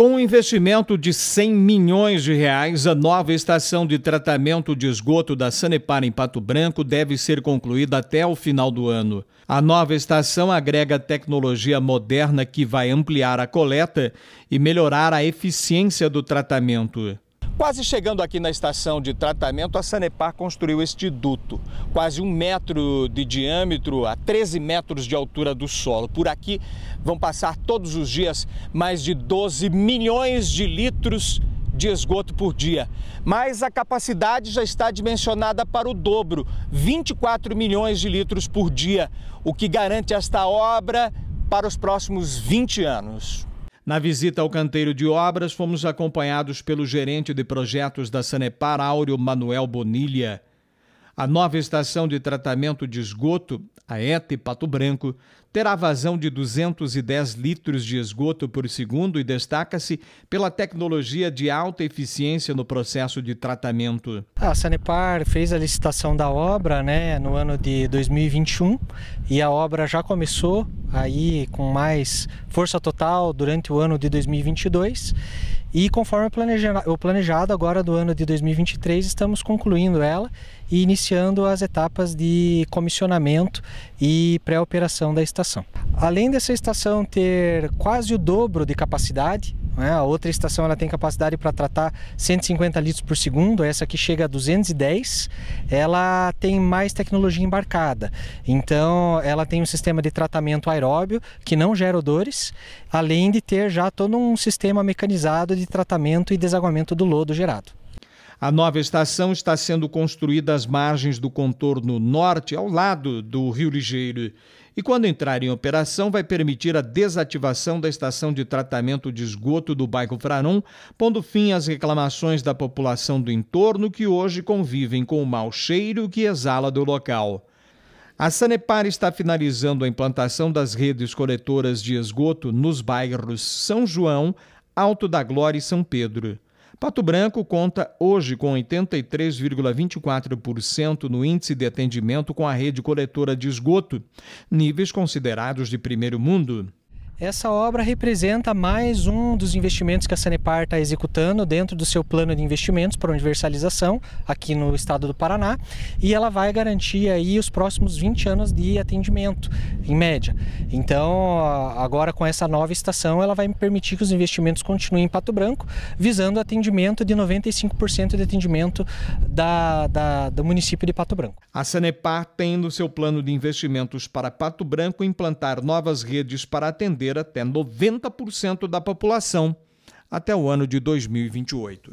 Com um investimento de 100 milhões de reais, a nova estação de tratamento de esgoto da Sanepar em Pato Branco deve ser concluída até o final do ano. A nova estação agrega tecnologia moderna que vai ampliar a coleta e melhorar a eficiência do tratamento. Quase chegando aqui na estação de tratamento, a Sanepar construiu este duto, quase um metro de diâmetro, a 13 metros de altura do solo. Por aqui vão passar todos os dias mais de 12 milhões de litros de esgoto por dia. Mas a capacidade já está dimensionada para o dobro, 24 milhões de litros por dia, o que garante esta obra para os próximos 20 anos. Na visita ao canteiro de obras, fomos acompanhados pelo gerente de projetos da Sanepar, Áureo Manuel Bonilha. A nova estação de tratamento de esgoto, a ETA Pato Branco, terá vazão de 210 litros de esgoto por segundo e destaca-se pela tecnologia de alta eficiência no processo de tratamento. A Sanepar fez a licitação da obra né, no ano de 2021 e a obra já começou aí com mais força total durante o ano de 2022 e conforme o planejado, agora do ano de 2023, estamos concluindo ela e iniciando as etapas de comissionamento e pré-operação da estação. Além dessa estação ter quase o dobro de capacidade, né? A outra estação ela tem capacidade para tratar 150 litros por segundo, essa aqui chega a 210. Ela tem mais tecnologia embarcada, então ela tem um sistema de tratamento aeróbio que não gera odores, além de ter já todo um sistema mecanizado de tratamento e desaguamento do lodo gerado. A nova estação está sendo construída às margens do contorno norte, ao lado do Rio Ligeiro, e quando entrar em operação vai permitir a desativação da estação de tratamento de esgoto do bairro Frarum, pondo fim às reclamações da população do entorno que hoje convivem com o mau cheiro que exala do local. A Sanepar está finalizando a implantação das redes coletoras de esgoto nos bairros São João, Alto da Glória e São Pedro. Pato Branco conta hoje com 83,24% no índice de atendimento com a rede coletora de esgoto, níveis considerados de primeiro mundo. Essa obra representa mais um dos investimentos que a Sanepar está executando dentro do seu plano de investimentos para universalização aqui no estado do Paraná e ela vai garantir aí os próximos 20 anos de atendimento em média. Então, agora com essa nova estação, ela vai permitir que os investimentos continuem em Pato Branco, visando atendimento de 95% de atendimento da, da, do município de Pato Branco. A Sanepar tem no seu plano de investimentos para Pato Branco implantar novas redes para atender até 90% da população até o ano de 2028.